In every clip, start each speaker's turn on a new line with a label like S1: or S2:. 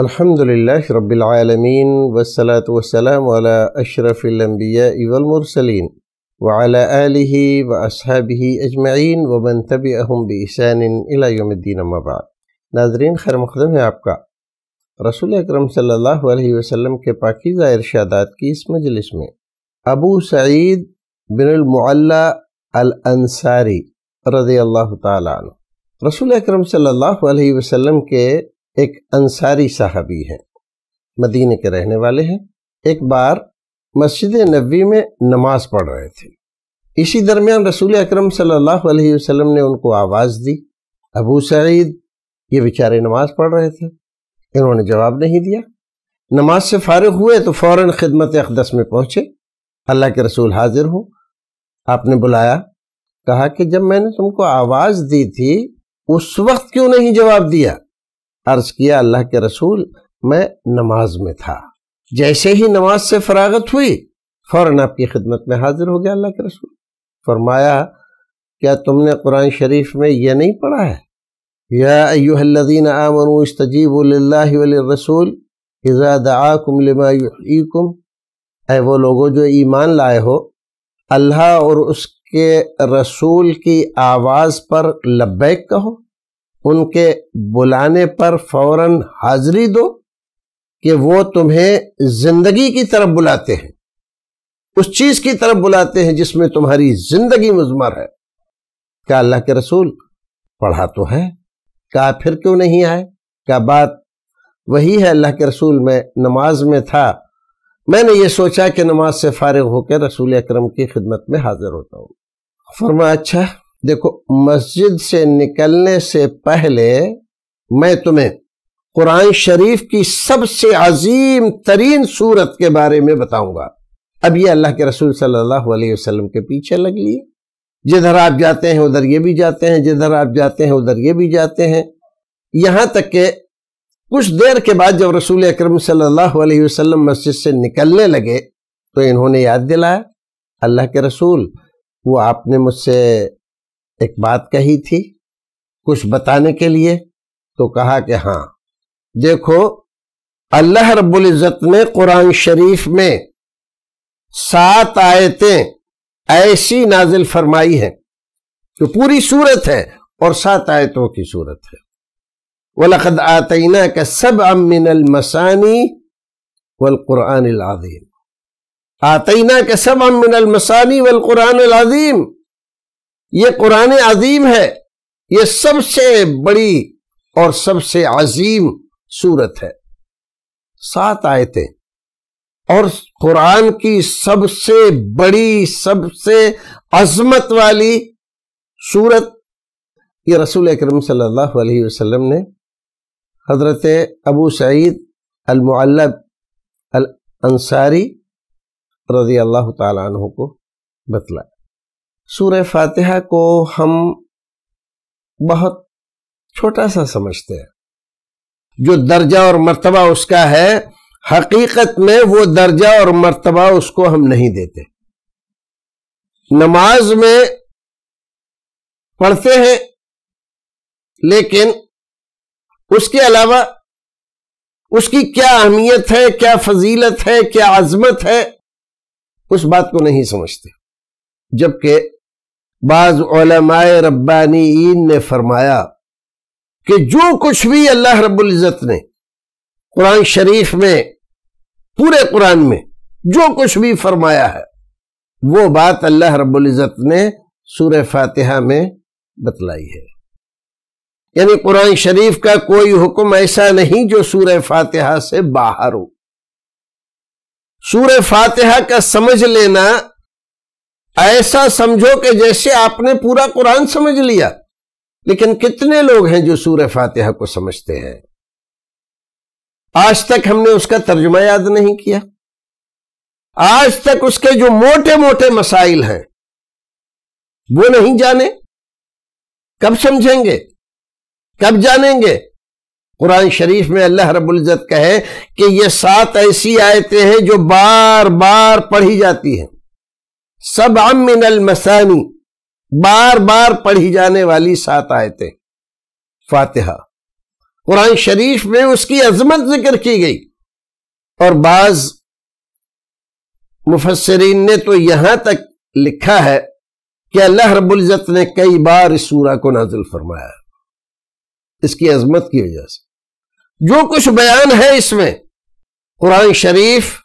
S1: الحمد لله رب العالمين والصلاة والسلام على أشرف الأنبياء والمرسلين وعلى آله وأصحابه أجمعين ومن تبعهم بإحسان إلى يوم الدين ما بعد ناظرين خير مقدم ہے آپ کا رسول اکرم صلی اللہ علیہ وسلم کے پاکیزہ ارشادات کی اس مجلس میں ابو سعید بن المعلا الانصاری رضی اللہ تعالی عنہ رسول اکرم صلی اللہ علیہ وسلم کے एक अंसारी साहबी हैं मदीने के रहने वाले हैं एक बार मस्जिद नबी में नमाज पढ़ रहे थे इसी दरमियान रसूल अक्रम सम ने उनको आवाज़ दी अबू सईद ये बेचारे नमाज पढ़ रहे थे इन्होंने जवाब नहीं दिया नमाज से फारग हुए तो फ़ौर खिदमत अकदस में पहुँचे अल्लाह के रसूल हाजिर हो आपने बुलाया कहा कि जब मैंने तुमको आवाज़ दी थी उस वक्त क्यों नहीं जवाब दिया अर्ज किया अल्लाह के रसूल मैं नमाज में था जैसे ही नमाज से फरागत हुई फ़ौरन आपकी खिदमत में हाजिर हो गया अल्लाह के रसूल फरमाया क्या तुमने कुरान शरीफ में यह नहीं पढ़ा है या अयुहल्लिन आमन इस्तजीब रसूल इज़ा लिमा युहीकुम ए वो लोगों जो ईमान लाए हो अल्लाह और उसके रसूल की आवाज़ पर लब्बैक कहो उनके बुलाने पर फौरन हाजिरी दो कि वो तुम्हें जिंदगी की तरफ बुलाते हैं उस चीज की तरफ बुलाते हैं जिसमें तुम्हारी जिंदगी मुजमर है क्या अल्लाह के रसूल पढ़ा तो है क्या फिर क्यों नहीं आए क्या बात वही है अल्लाह के रसूल में नमाज में था मैंने ये सोचा कि नमाज से फारग होकर रसूल अकरम की खिदमत में हाजिर होता हूँ फरमा अच्छा देखो मस्जिद से निकलने से पहले मैं तुम्हें कुरान शरीफ की सबसे अजीम तरीन सूरत के बारे में बताऊंगा अब ये अल्लाह के रसूल सल्लल्लाहु अलैहि वसल्लम के पीछे लग लिए जिधर आप जाते हैं उधर ये भी जाते हैं जिधर आप जाते हैं उधर ये भी जाते हैं यहाँ तक के कुछ देर के बाद जब रसूल अक्रम सल्लाम मस्जिद से निकलने लगे तो इन्होंने याद दिलाया अल्लाह के रसूल वो आपने मुझसे एक बात कही थी कुछ बताने के लिए तो कहा कि हाँ देखो अल्लाह रब्बुल इज़्ज़त ने कुरान शरीफ में सात आयतें ऐसी नाजिल फरमाई हैं जो पूरी सूरत है और सात आयतों की सूरत है वलखद आतना का सब अमिनल मसानी वलकुरान आजीम आतना का सब अमिनल मसानी कुरान आजीम ये कुरान अजीम है ये सबसे बड़ी और सबसे अजीम सूरत है सात आयतें और कुरान की सबसे बड़ी सबसे अजमत वाली सूरत ये रसूल अक्रम सल्लल्लाहु वसल्लम ने हजरत अबू सईद अलमुअल्लब अल अंसारी रजी अल्लाह तु को बतलाया सूर्य फातिहा को हम बहुत छोटा सा समझते हैं जो दर्जा और मर्तबा उसका है हकीकत में वो दर्जा और मर्तबा उसको हम नहीं देते नमाज में पढ़ते हैं लेकिन उसके अलावा उसकी क्या अहमियत है क्या फजीलत है क्या आजमत है उस बात को नहीं समझते जबकि बाज़ रब्बानीन ने फरमाया कि जो कुछ भी अल्लाह रब्ज़त ने कुरान शरीफ में पूरे कुरान में जो कुछ भी फरमाया है वो बात अल्लाह रब्ज़त ने सूर फातिहा में बतलाई है यानी कुरान शरीफ का कोई हुक्म ऐसा नहीं जो सूर फातिहा से बाहर हो सूर फातिहा का समझ लेना ऐसा समझो कि जैसे आपने पूरा कुरान समझ लिया लेकिन कितने लोग हैं जो सूर फातिहा को समझते हैं आज तक हमने उसका तर्जुमा याद नहीं किया आज तक उसके जो मोटे मोटे मसाइल हैं वो नहीं जाने कब समझेंगे कब जानेंगे कुरान शरीफ में अल्लाह रबुल्जत कहे कि ये सात ऐसी आयतें हैं जो बार बार पढ़ी जाती हैं सब अमिनल मसानी बार बार पढ़ी जाने वाली सात आयतें फातिहा कुरान शरीफ में उसकी अजमत जिक्र की गई और बाज मुफसरीन ने तो यहां तक लिखा है कि अल्लाह रबुल्जत ने कई बार इस सूरा को नाजिल फरमाया इसकी अजमत की वजह से जो कुछ बयान है इसमें कुरान शरीफ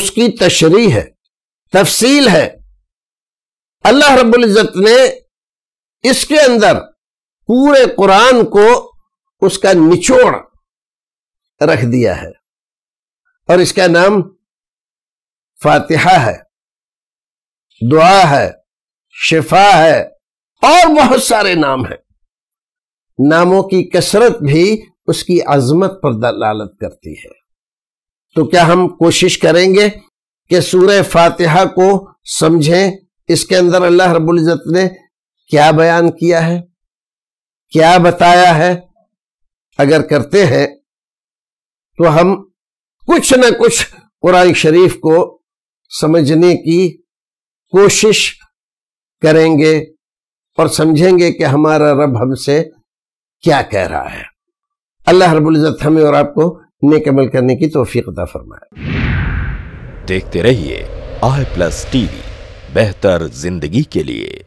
S1: उसकी तशरी है तफसील है अल्लाह रब्बुल इज़्ज़त ने इसके अंदर पूरे कुरान को उसका निचोड़ रख दिया है और इसका नाम फातिहा है दुआ है शिफा है और बहुत सारे नाम हैं नामों की कसरत भी उसकी अजमत पर दलालत करती है तो क्या हम कोशिश करेंगे कि सूर्य फातिहा को समझें इसके अंदर अल्लाह रबुल्ज़त ने क्या बयान किया है क्या बताया है अगर करते हैं तो हम कुछ न कुछ कुरान शरीफ को समझने की कोशिश करेंगे और समझेंगे कि हमारा रब हमसे क्या कह रहा है अल्लाह रबुल्ज़त हमें और आपको नेक अमल करने की तोफ़ी फरमाया फरमाए देखते रहिए आई प्लस टीवी बेहतर जिंदगी के लिए